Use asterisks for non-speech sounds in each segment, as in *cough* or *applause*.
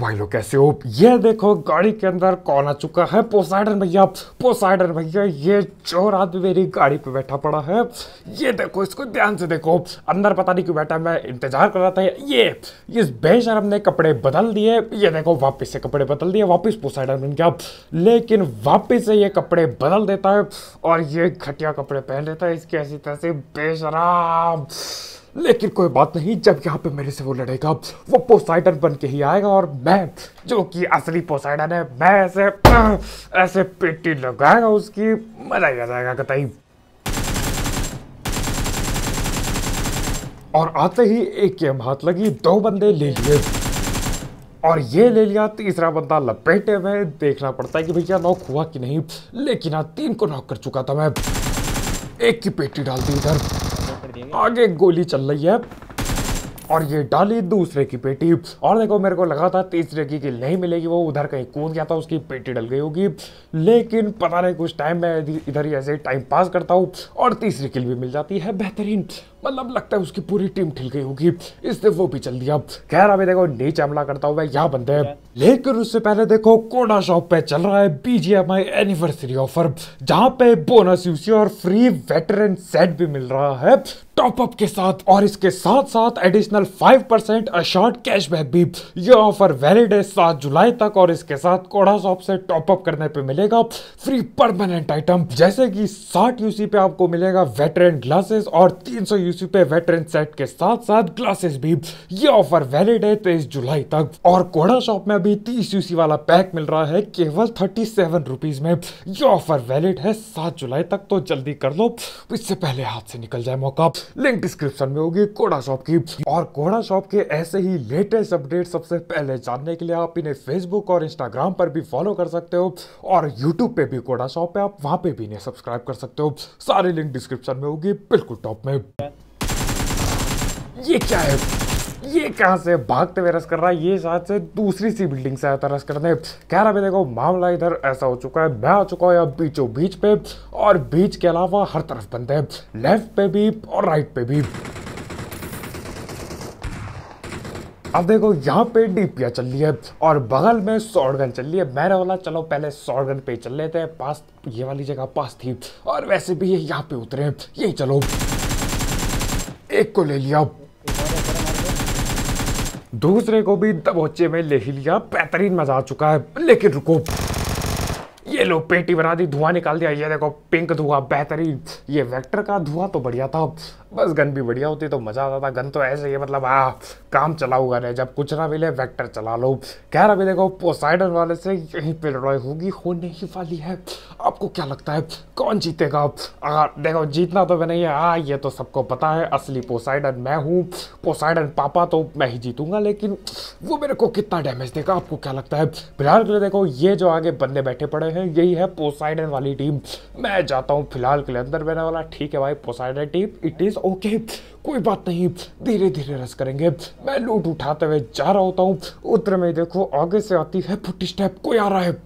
भाई लोग कैसे हो ये देखो गाड़ी के अंदर कौन आ चुका है पोसाइडन भैया पोसाइडन भैया ये चोर आदमी मेरी गाड़ी पे बैठा पड़ा है ये देखो इसको ध्यान से देखो अंदर पता नहीं क्यों बैठा मैं इंतजार कर रहा था ये इस बेशरम ने कपड़े बदल दिए ये देखो वापस से कपड़े बदल दिए वापस पोसाइडन बन गया लेकिन वापिस से ये कपड़े बदल देता है और ये घटिया कपड़े पहन लेता है इसके ऐसी तरह से बेशराम लेकिन कोई बात नहीं जब यहाँ पे मेरे से वो लड़ेगा वो पोसाइडन बन के ही आएगा और मैं जो कि असली पोसाइडन है मैं ऐसे ऐसे पेटी लगाएगा उसकी मजा आ जाएगा कतई और आते ही एक के हाथ लगी दो बंदे ले लिए और ये ले लिया तीसरा बंदा लपेटे में देखना पड़ता है कि भैया नॉक हुआ कि नहीं लेकिन आज तीन को नॉक कर चुका था मैं एक की पेटी डाल दी इधर आगे गोली चल रही है और ये डाली दूसरे की पेटी और देखो मेरे को लगा था तीसरे की किल नहीं मिलेगी वो उधर कहीं कूद गया था उसकी पेटी डल गई होगी लेकिन पता नहीं कुछ टाइम मैं इधर ही ऐसे टाइम पास करता हूँ और तीसरी किल भी मिल जाती है बेहतरीन मतलब लगता है उसकी पूरी टीम ठिल गई होगी इससे वो भी चल दिया कह रहा है देखो नीच हमला करता हूँ यहाँ बंदे लेकिन उससे पहले देखो कोडा शॉप पे चल रहा है बीजेएमआई एनिवर्सरी ऑफर जहाँ पे बोनस यूसी और फ्री वेटरन सेट भी मिल रहा है टॉपअप के साथ और इसके साथ साथ एडिशनल 5% परसेंट अशॉर्ट कैशबैक भी ये ऑफर वैलिड है सात जुलाई तक और इसके साथ कोड़ा शॉप से टॉपअप करने पे मिलेगा फ्री परमानेंट आइटम जैसे कि 60 यूसी पे आपको मिलेगा वेटरन ग्लासेस और 300 सौ यूसी पे वेटरन सेट के साथ साथ ग्लासेस भी ये ऑफर वैलिड है तेईस जुलाई तक और कोड़ा शॉप में अभी तीस यूसी वाला पैक मिल रहा है केवल थर्टी सेवन रुपीज में ये ऑफर वैलिड है सात जुलाई तक तो जल्दी कर लो इससे पहले हाथ से निकल जाए मौका लिंक डिस्क्रिप्शन में होगी कोड़ा शॉप की और कोड़ा शॉप के ऐसे ही लेटेस्ट अपडेट सबसे पहले जानने के लिए आप इन्हें फेसबुक और इंस्टाग्राम पर भी फॉलो कर सकते हो और यूट्यूब पे भी कोड़ा शॉप है आप वहाँ पे भी इन्हें सब्सक्राइब कर सकते हो सारे लिंक डिस्क्रिप्शन में होगी बिल्कुल टॉप में ये क्या है ये कहाँ से भागते हुए रस कर रहा है ये शायद से दूसरी सी बिल्डिंग से आया था रस करने कह रहा भाई देखो मामला इधर ऐसा हो चुका है मैं आ चुका हूँ यहाँ बीचों बीच पे और बीच के अलावा हर तरफ बंद हैं लेफ्ट पे भी और राइट पे भी अब देखो यहाँ पे डीपिया चल रही है और बगल में शॉर्टगन चल रही है मैंने बोला चलो पहले सौडगन पे चल लेते हैं पास ये वाली जगह पास थी और वैसे भी ये यहाँ पे उतरे यही चलो एक को ले लिया दूसरे को भी दबोचे में ले ही लिया बेहतरीन मजा आ चुका है लेकिन रुको ये लो पेटी बना दी धुआं निकाल दिया ये देखो पिंक धुआं बेहतरीन ये वेक्टर का धुआं तो बढ़िया था बस गन भी बढ़िया होती तो मज़ा आता था गन तो ऐसे ही मतलब आ काम चलाऊ गन जब कुछ ना मिले वेक्टर चला लो रहा अभी देखो पोसाइडन वाले से यहीं पे लड़ाई होगी होने ही वाली है आपको क्या लगता है कौन जीतेगा अगर देखो जीतना तो मैंने है आ ये तो सबको पता है असली पोसाइडन मैं हूँ पोसाइडन पापा तो मैं ही जीतूंगा लेकिन वो मेरे को कितना डैमेज देगा आपको क्या लगता है फिलहाल देखो ये जो आगे बंदे बैठे पड़े हैं है यही है पोसाइडन वाली टीम मैं जाता हूँ फिलहाल के लिए अंदर बहने वाला ठीक है भाई Poseidon team it is okay कोई बात नहीं धीरे धीरे रस करेंगे मैं लूट उठाते हुए जा रहा होता हूँ उत्तर में देखो आगे से आती है फुटी स्टेप कोई आ रहा है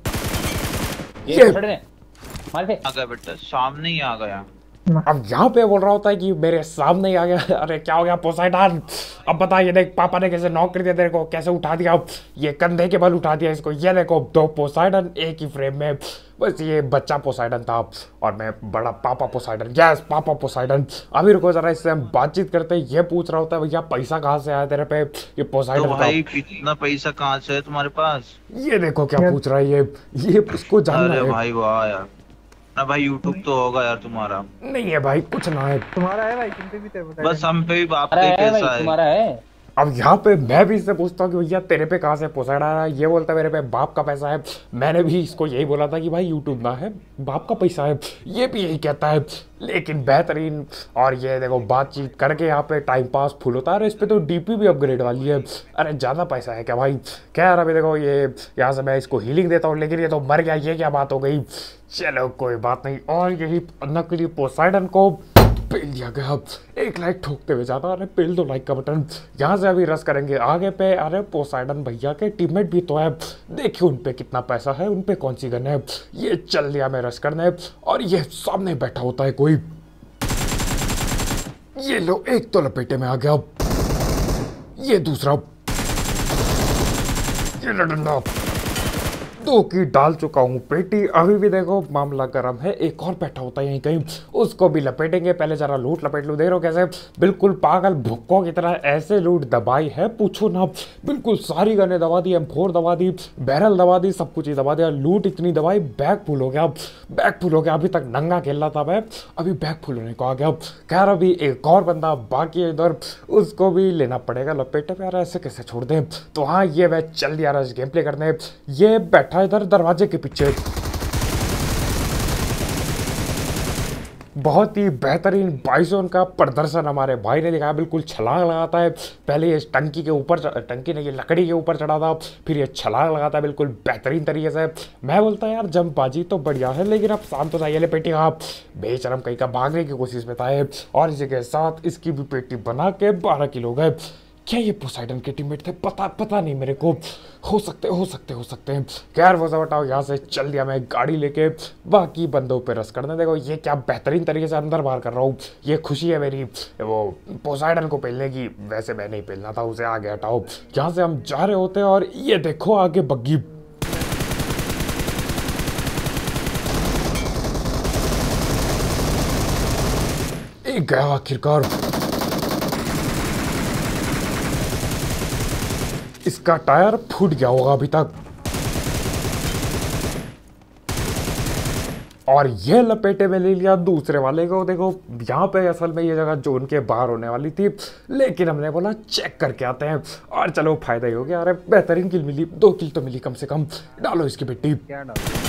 ये, ये। सामने ही आ गया अब यहाँ पे बोल रहा होता है कि मेरे सामने ही आ गया *laughs* अरे क्या हो गया पोसाइडान अब बता ये देख पापा ने कैसे नॉक कर दिया तेरे को कैसे उठा दिया ये कंधे के बल उठा दिया इसको ये देखो दो पोसाइडन एक ही फ्रेम में बस ये बच्चा पोसाइडन था और मैं बड़ा पापा पोसाइडन यस पापा पोसाइडन अभी रुको जरा इससे हम बातचीत करते हैं ये पूछ रहा होता है भैया पैसा कहाँ से आया तेरे पे ये पोसाइडन तो भाई कितना पैसा कहाँ से है तुम्हारे पास ये देखो क्या पूछ रहा है ये ये जान जानना है भाई वाह यार अब हाँ भाई YouTube तो होगा यार तुम्हारा नहीं है भाई कुछ ना है तुम्हारा है भाई तुम पे भी तेरे बस हम पे भी बाप का कैसा है तुम्हारा है अब यहाँ पे मैं भी इससे पूछता हूँ कि भैया तेरे पे कहाँ से पोसा रहा है ये बोलता है मेरे पे बाप का पैसा है मैंने भी इसको यही बोला था कि भाई यूट्यूब ना है बाप का पैसा है ये भी यही कहता है लेकिन बेहतरीन और ये देखो बातचीत करके यहाँ पे टाइम पास फुल होता है अरे इस पर तो पी भी अपग्रेड वाली है अरे ज़्यादा पैसा है क्या भाई क्या यार अभी देखो ये यहाँ से मैं इसको हीलिंग देता हूँ लेकिन ये तो मर गया ये क्या बात हो गई चलो कोई बात नहीं और यही नकली पोसाइडन को पेल दिया गया एक लाइक ठोकते हुए जाता अरे पेल दो लाइक का बटन यहाँ से अभी रस करेंगे आगे पे अरे पोसाइडन भैया के टीममेट भी तो है देखिए उन पे कितना पैसा है उन पे कौन सी गन है ये चल दिया मैं रस करने और ये सामने बैठा होता है कोई ये लो एक तो लपेटे में आ गया ये दूसरा ये लड़ना कुत्तों की डाल चुका हूँ पेटी अभी भी देखो मामला गर्म है एक और बैठा होता है यहीं कहीं उसको भी लपेटेंगे पहले जरा लूट लपेट लू देख रहे कैसे बिल्कुल पागल भुक्कों की तरह ऐसे लूट दबाई है पूछो ना बिल्कुल सारी गने दबा दी एम फोर दबा दी बैरल दबा दी सब कुछ ही दबा दिया लूट इतनी दबाई बैग फुल हो गया बैग फुल हो गया अभी तक नंगा खेल रहा था मैं अभी बैग फुल होने को आ गया कह रहा अभी एक और बंदा बाकी है इधर उसको भी लेना पड़ेगा लपेटे पे यार ऐसे कैसे छोड़ दें तो हाँ ये वह चल दिया गेम प्ले करने ये बैठा था इधर दरवाजे के पीछे बहुत ही बेहतरीन बाइसोन का प्रदर्शन हमारे भाई ने दिखाया बिल्कुल छलांग लगाता है पहले ये टंकी के ऊपर टंकी नहीं ये लकड़ी के ऊपर चढ़ा था फिर ये छलांग लगाता है बिल्कुल बेहतरीन तरीके से मैं बोलता यार जंपबाजी तो बढ़िया है लेकिन अब शांत तो जाइए पेटी आप बेचरम कहीं का भागने की कोशिश में था और इसी के साथ इसकी भी पेटी बना के बारह किलो गए क्या ये पोसाइडन के टीममेट थे पता पता नहीं मेरे को हो सकते हो सकते हो सकते हैं खैर वजह हटाओ यहाँ से चल दिया मैं गाड़ी लेके बाकी बंदों पे रस करने देखो ये क्या बेहतरीन तरीके से अंदर बाहर कर रहा हूँ ये खुशी है मेरी वो पोसाइडन को पहलने की वैसे मैं नहीं पहलना था उसे आगे हटाओ यहाँ से हम जा रहे होते हैं और ये देखो आगे बग्गी गया आखिरकार इसका टायर फूट गया होगा अभी तक और ये लपेटे में ले लिया दूसरे वाले को देखो यहाँ पे असल में ये जगह जोन के बाहर होने वाली थी लेकिन हमने बोला चेक करके आते हैं और चलो फायदा ही हो गया अरे बेहतरीन किल मिली दो किल तो मिली कम से कम डालो इसकी बेटी क्या डालो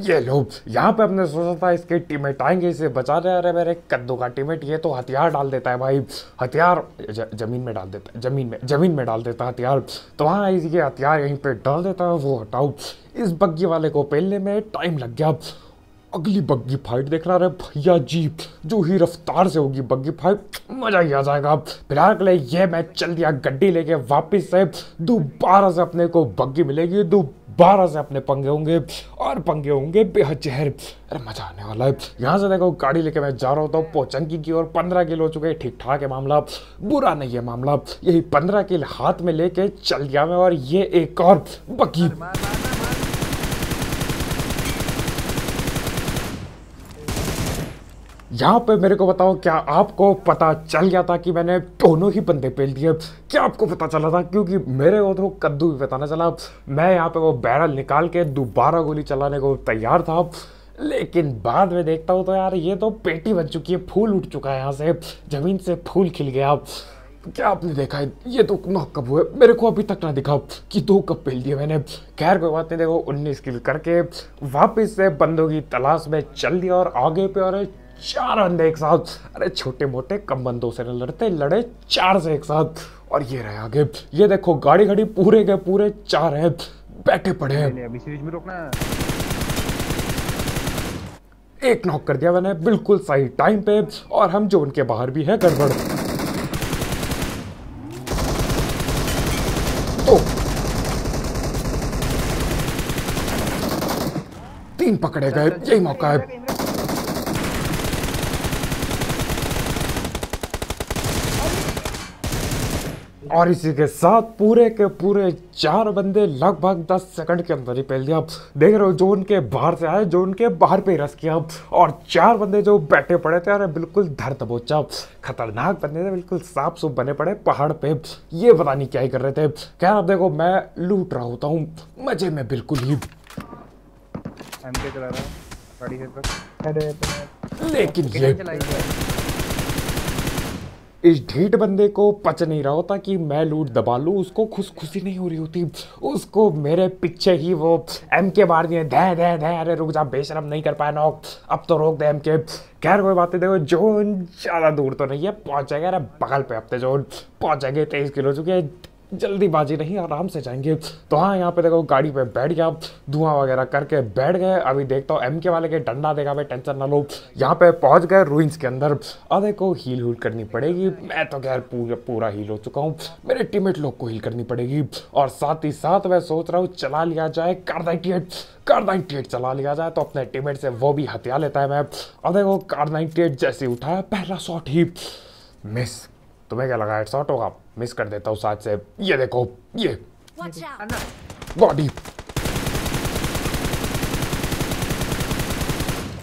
ये लोग यहाँ पे अपने सोचा था इसके टीमेट आएंगे इसे बचा रहे अरे मेरे कद्दू का टीमेट ये तो हथियार डाल देता है भाई हथियार जमीन में डाल देता है जमीन में जमीन में डाल देता है हथियार तो वहाँ ये हथियार यहीं पे डाल देता है वो हटाओ इस बग्गी वाले को पहलने में टाइम लग गया अगली बग्गी फाइट देखना रहे भैया जी जो ही रफ्तार से होगी बग्गी फाइट मजा ही आ जाएगा फिलहाल के लिए ये मैच चल दिया गड्डी लेके वापस से दोबारा से अपने को बग्गी मिलेगी दोबारा बारह से अपने पंगे होंगे और पंगे होंगे बेहद जहर अरे मजा आने वाला है यहाँ से देखो गाड़ी लेके मैं जा रहा होता हूँ पोचंकी की ओर पंद्रह किलो हो चुके ठीक ठाक है मामला बुरा नहीं है मामला यही पंद्रह किल हाथ में लेके चल गया मैं और ये एक और बकी यहाँ पे मेरे को बताओ क्या आपको पता चल गया था कि मैंने दोनों ही बंदे पेल दिए क्या आपको पता चला था क्योंकि मेरे को तो कद्दू भी पता ना चला मैं यहाँ पे वो बैरल निकाल के दोबारा गोली चलाने को तैयार था लेकिन बाद में देखता हूँ तो यार ये तो पेटी बन चुकी है फूल उठ चुका है यहाँ से ज़मीन से फूल खिल गया क्या आपने देखा है ये तो नौ कप हुए मेरे को अभी तक ना दिखा कि दो कप पेल दिए मैंने खैर कोई बात नहीं देखो उन्नीस किल करके वापस से बंदों की तलाश में चल दिया और आगे पे और चार अंडे एक साथ अरे छोटे मोटे कम बंदों से न लड़ते लड़े चार से एक साथ और ये रहे आगे ये देखो गाड़ी गाड़ी पूरे के पूरे चार है बैठे पड़े हैं अभी सीरीज में रोकना एक नॉक कर दिया मैंने बिल्कुल सही टाइम पे और हम जो उनके बाहर भी है गड़बड़ तो तीन पकड़े गए यही मौका है और इसी के साथ पूरे के पूरे चार बंदे लगभग दस सेकंड के अंदर ही पहल दिया देख रहे हो जो उनके बाहर से आए जो उनके बाहर पे रस किया और चार बंदे जो बैठे पड़े थे अरे बिल्कुल धर दबोचा खतरनाक बंदे थे बिल्कुल साफ सुफ बने पड़े पहाड़ पे ये पता नहीं क्या ही कर रहे थे कह रहा देखो मैं लूट रहा होता हूँ मजे में बिल्कुल ही तो। लेकिन ये इस ढीठ बंदे को पच नहीं रहा होता कि मैं लूट दबा लूँ उसको खुश खुशी नहीं हो रही होती उसको मेरे पीछे ही वो एम के मार दिए धह धह धह अरे रुक जा बेशरम नहीं कर पाया ना अब तो रोक दे एम के खैर कोई बात नहीं देखो जोन ज़्यादा दूर तो नहीं है पहुँच जाएगा अरे बगल पे अब तो जोन पहुँच जाएंगे तेईस किलो चुके जल्दीबाजी नहीं आराम से जाएंगे तो हाँ यहाँ पे देखो गाड़ी पे बैठ गया धुआं वगैरह करके बैठ गए अभी देखता हूँ एम के वाले के डंडा देगा भाई टेंशन ना लो यहाँ पे पहुँच गए रूइंस के अंदर अब देखो हील हुल करनी पड़ेगी मैं तो खैर पूरा पूरा हील हो चुका हूँ मेरे टीमेट लोग को हील करनी पड़ेगी और साथ ही साथ मैं सोच रहा हूँ चला लिया जाए कर दैट कार नाइनटी एट चला लिया जाए तो अपने टीमेट से वो भी हत्या लेता है मैं अब देखो कार नाइनटी एट जैसे उठाया पहला शॉट ही मिस तुम्हें तो क्या लगा हेडशॉट होगा मिस कर देता हूँ साथ से ये देखो ये बॉडी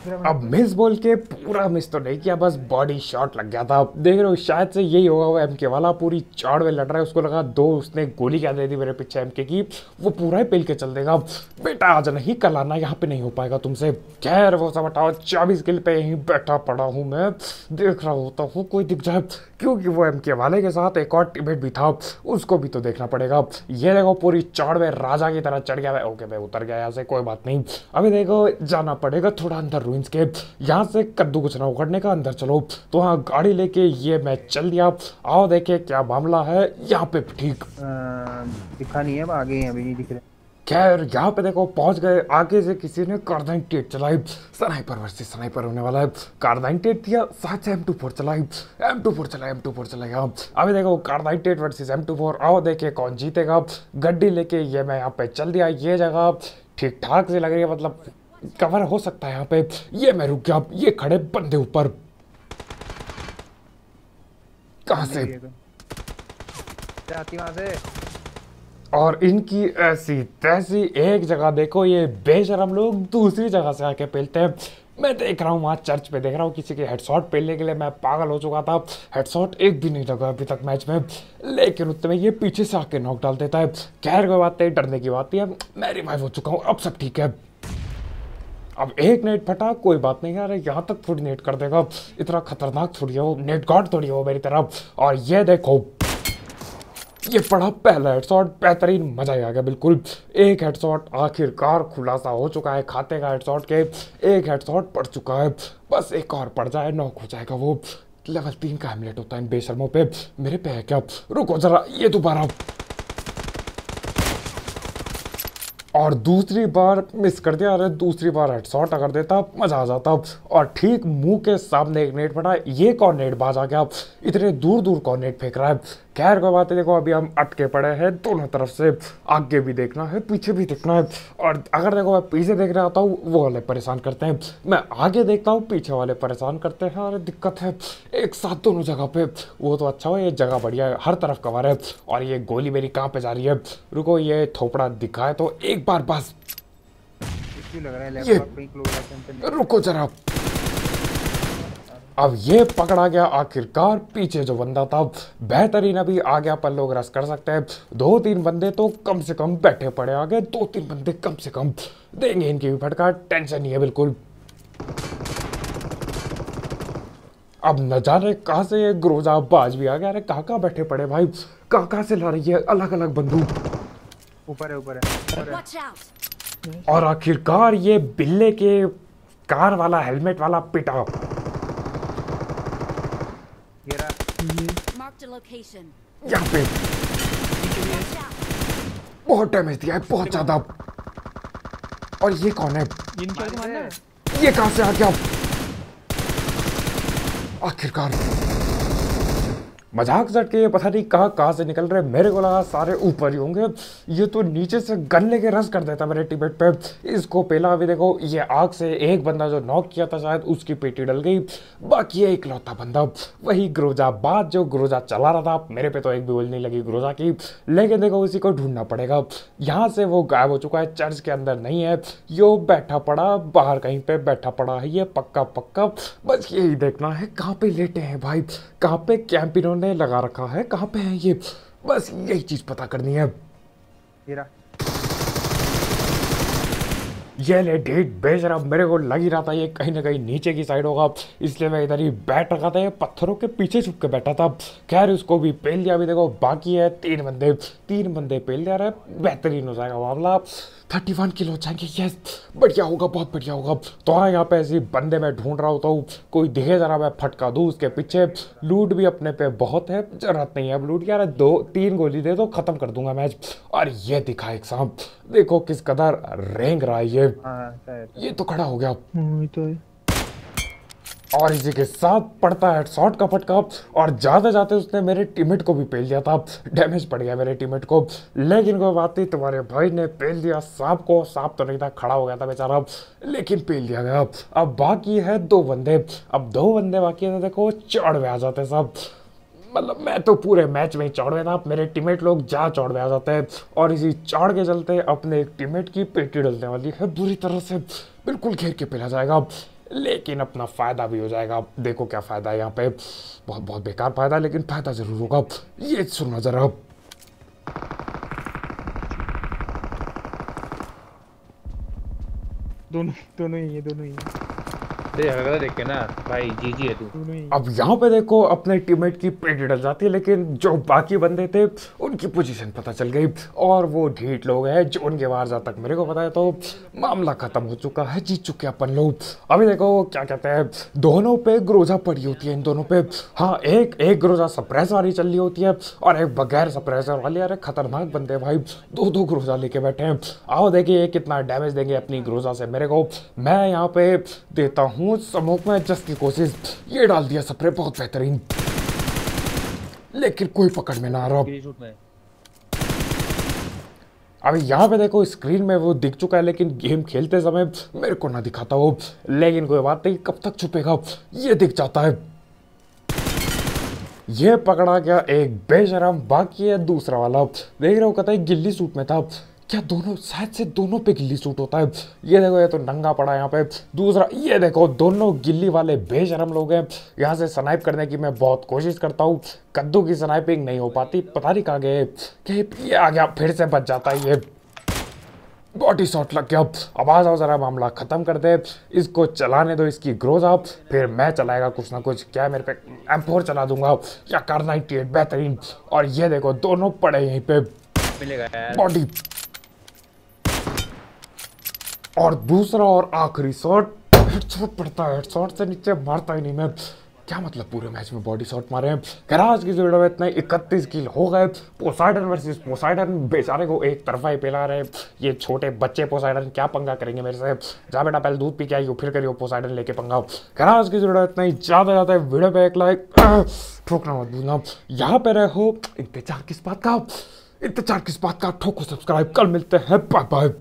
अब मिस बोल के पूरा मिस तो नहीं किया बस बॉडी शॉट लग गया था देख रहे हो शायद से यही होगा वो एम के वाला पूरी चौड़ में लड़ रहा है उसको लगा दो उसने गोली क्या दे दी मेरे पीछे एम के की वो पूरा ही पेल के चल देगा बेटा आज नहीं कल आना यहाँ पे नहीं हो पाएगा तुमसे खैर वो सब हटाओ चौबीस गिल पे यहीं बैठा पड़ा हूँ मैं देख रहा होता हूँ कोई दिख जाए क्योंकि वो एम के वाले के साथ एक और टिबेट भी था उसको भी तो देखना पड़ेगा ये देखो पूरी चौड़ में राजा की तरह चढ़ गया ओके भाई उतर गया यहाँ से कोई बात नहीं अभी देखो जाना पड़ेगा थोड़ा अंदर रूम मीन्स के यहाँ से कद्दू कुछ ना उखड़ने का अंदर चलो तो हाँ गाड़ी लेके ये मैं चल दिया आओ देखे क्या मामला है यहाँ पे ठीक दिखा नहीं है आगे अभी नहीं दिख रहे खैर यहाँ पे देखो पहुंच गए आगे से किसी ने कार्डाइन टेट चलाई स्नाइपर वर्सेस स्नाइपर होने वाला है कार्डाइन टेट दिया साथ से एम टू फोर चलाई एम टू फोर चलाई एम टू फोर चलाएगा अभी देखो कार्डाइन टेट वर्सेस एम टू फोर आओ देखे कौन जीतेगा गड्डी लेके ये मैं यहाँ पे चल दिया ये जगह ठीक ठाक से लग रही है मतलब कवर हो सकता है यहाँ पे ये मैं रुक गया ये खड़े बंदे ऊपर कहा तो। से और इनकी ऐसी तैसी एक जगह देखो ये बेशरम लोग दूसरी जगह से आके पेलते हैं मैं देख रहा हूँ वहाँ चर्च पे देख रहा हूँ किसी के हेडशॉट पेलने के लिए मैं पागल हो चुका था हेडशॉट एक भी नहीं लगा अभी तक मैच में लेकिन उतने में ये पीछे से आके नॉक डाल देता है खैर कोई बात नहीं डरने की बात है मैं रिवाइव हो चुका हूँ अब सब ठीक है अब एक नेट फटा कोई बात नहीं यार यहाँ तक थोड़ी नेट कर देगा इतना खतरनाक थोड़ी हो नेट गार्ड थोड़ी हो मेरी तरफ और ये देखो ये पड़ा पहला हेडसॉट बेहतरीन मजा ही आ गया बिल्कुल एक हेडसॉट आखिरकार खुलासा हो चुका है खाते का हेडसॉट के एक हेडसॉट पड़ चुका है बस एक और पड़ जाए नॉक हो जाएगा वो लेवल तीन का हेमलेट होता है इन बेशर्मों पे मेरे पे है क्या रुको जरा ये दोबारा और दूसरी बार मिस कर दिया अरे दूसरी बार हेड शॉट अगर देता मज़ा आ जाता और ठीक मुंह के सामने एक नेट पड़ा ये कौन नेट बाज आ गया इतने दूर दूर कौन नेट फेंक रहा है खैर का बात है देखो अभी हम अटके पड़े हैं दोनों तरफ से आगे भी देखना है पीछे भी देखना है और अगर देखो मैं पीछे देख रहा आता हूँ वो वाले परेशान करते हैं मैं आगे देखता हूँ पीछे वाले परेशान करते हैं और दिक्कत है एक साथ दोनों जगह पे वो तो अच्छा हो ये जगह बढ़िया है हर तरफ कवर है और ये गोली मेरी कहाँ पे जा रही है रुको ये थोपड़ा दिखाए तो एक बार बस लग रहा ये रुको जरा अब ये पकड़ा गया आखिरकार पीछे जो बंदा था बेहतरीन अभी आ गया पर लोग रस कर सकते हैं दो तीन बंदे तो कम से कम बैठे पड़े आगे दो तीन बंदे कम से कम देंगे इनकी भी फटकार टेंशन नहीं है बिल्कुल अब न जाने कहा से बाज भी आ गया अरे कहा बैठे पड़े भाई कहा से ला रही है अलग अलग बंदूक ऊपर है ऊपर है और आखिरकार ये बिल्ले के कार वाला हेलमेट वाला पिटा marked a location. यहाँ पे बहुत डैमेज दिया है बहुत ज्यादा और ये कौन है ये कहां से आ गया आखिरकार मजाक सट के ये पता नहीं कहाँ कहाँ से निकल रहे मेरे को लगा सारे ऊपर ही होंगे ये तो नीचे से गन लेके रस कर देता मेरे टिबेट पे इसको पहला अभी देखो ये आग से एक बंदा जो नॉक किया था शायद उसकी पेटी डल गई बाकी ये इकलौता बंदा वही ग्रोजा बाद जो ग्रोजा चला रहा था मेरे पे तो एक भी बोल नहीं लगी ग्रोजा की लेकिन देखो उसी को ढूंढना पड़ेगा यहाँ से वो गायब हो चुका है चर्च के अंदर नहीं है यो बैठा पड़ा बाहर कहीं पे बैठा पड़ा है ये पक्का पक्का बस यही देखना है कहाँ पे लेटे हैं भाई कहाँ पे कैंपिनों इन्होंने लगा रखा है कहाँ पे है ये बस यही चीज पता करनी है ये ले डेट भेज रहा मेरे को लग ही रहा था ये कहीं ना कहीं नीचे की साइड होगा इसलिए मैं इधर ही बैठ रखा था ये पत्थरों के पीछे छुप के बैठा था खैर उसको भी पेल दिया अभी देखो बाकी है तीन बंदे तीन बंदे पेल दिया रहे बेहतरीन हो जाएगा मामला थर्टी वन किलो चाहेंगे यस बढ़िया होगा बहुत बढ़िया होगा तो हाँ यहाँ पे ऐसे बंदे मैं ढूंढ रहा होता हूँ कोई दिखे ज़रा मैं फटका दूँ उसके पीछे लूट भी अपने पे बहुत है ज़रूरत नहीं है अब लूट यार दो तीन गोली दे दो ख़त्म कर दूंगा मैच और ये दिखा एक साहब देखो किस कदर रेंग रहा है ये हाँ, ये तो खड़ा हो गया हाँ, तो और इसी के साथ पड़ता है शॉट का फटका और जाते जाते उसने मेरे टीमेट को भी पेल दिया था डैमेज पड़ गया मेरे टीमेट को लेकिन कोई बात नहीं तुम्हारे भाई ने पेल दिया सांप को सांप तो नहीं था खड़ा हो गया था बेचारा लेकिन पेल दिया गया अब बाकी है दो बंदे अब दो बंदे बाकी है देखो चौड़ में आ जाते सब मतलब मैं तो पूरे मैच में चौड़ गया था मेरे टीमेट लोग जा चौड़ में आ जाते हैं और इसी चौड़ के चलते अपने एक टीमेट की पेटी डलने वाली है बुरी तरह से बिल्कुल घेर के पिला जाएगा लेकिन अपना फ़ायदा भी हो जाएगा देखो क्या फ़ायदा है यहाँ पे बहुत बहुत बेकार फ़ायदा लेकिन फ़ायदा ज़रूर होगा ये सुनना ज़रा दोनों दोनों ही है दोनों ही है अब यहाँ पे देखो अपने टीममेट की पेट डल जाती है लेकिन जो बाकी बंदे थे उनकी पोजीशन पता चल गई और वो ढीठ लोग हैं जो उनके बाहर जा तक मेरे को बताया तो मामला खत्म हो चुका है जीत चुके अपन लोग अभी देखो क्या कहते हैं दोनों पे ग्रोजा पड़ी होती है इन दोनों पे हाँ एक एक ग्रोजा सप्रेस वाली चल रही होती है और एक बगैर सप्रेसर वाली अरे खतरनाक बंदे भाई दो दो ग्रोजा लेके बैठे हैं आओ देखिए कितना डैमेज देंगे अपनी ग्रोजा से मेरे को मैं यहाँ पे देता हूँ स्मूथ स्मोक में जस्ट की कोशिश ये डाल दिया स्प्रे बहुत बेहतरीन लेकिन कोई पकड़ में ना आ रहा अभी यहाँ पे देखो स्क्रीन में वो दिख चुका है लेकिन गेम खेलते समय मेरे को ना दिखाता वो लेकिन कोई बात नहीं कब तक छुपेगा ये दिख जाता है ये पकड़ा गया एक बेशरम बाकी है दूसरा वाला देख रहे हो कहता है गिल्ली सूट में था क्या दोनों शायद से दोनों पे गिल्ली सूट होता है ये देखो ये तो नंगा पड़ा है यहाँ पे दूसरा ये देखो दोनों गिल्ली वाले बेशरम लोग हैं यहाँ से स्नाइप करने की मैं बहुत कोशिश करता हूँ कद्दू की स्नाइपिंग नहीं हो पाती पता नहीं कहाँ गए ये आ गया फिर से बच जाता है ये बॉडी शॉट लग गया अब आ जाओ ज़रा मामला ख़त्म कर दे इसको चलाने दो इसकी ग्रोथ आप फिर मैं चलाएगा कुछ ना कुछ क्या मेरे पे एम फोर चला दूंगा या कार नाइन्टी बेहतरीन और ये देखो दोनों पड़े यहीं पे मिलेगा बॉडी और दूसरा और आखिरी शॉट हेडशॉट पड़ता है शॉट से नीचे मारता ही नहीं मैं क्या मतलब पूरे मैच में बॉडी शॉट मारे हैं खैर आज की वीडियो में इतना इकतीस किल हो गए पोसाइडन वर्सेस पोसाइडन बेचारे को एक तरफा ही पिला रहे ये छोटे बच्चे पोसाइडन क्या पंगा करेंगे मेरे से जा बेटा पहले दूध पी के आइयो फिर करियो पोसाइडन लेके पंगा खैर आज की वीडियो इतना ही ज़्यादा ज़्यादा है वीडियो पे एक लाइक ठोकना मत भूलना यहाँ पे रहो इंतजार किस बात का इंतजार किस बात का ठोको सब्सक्राइब कल मिलते हैं बाय बाय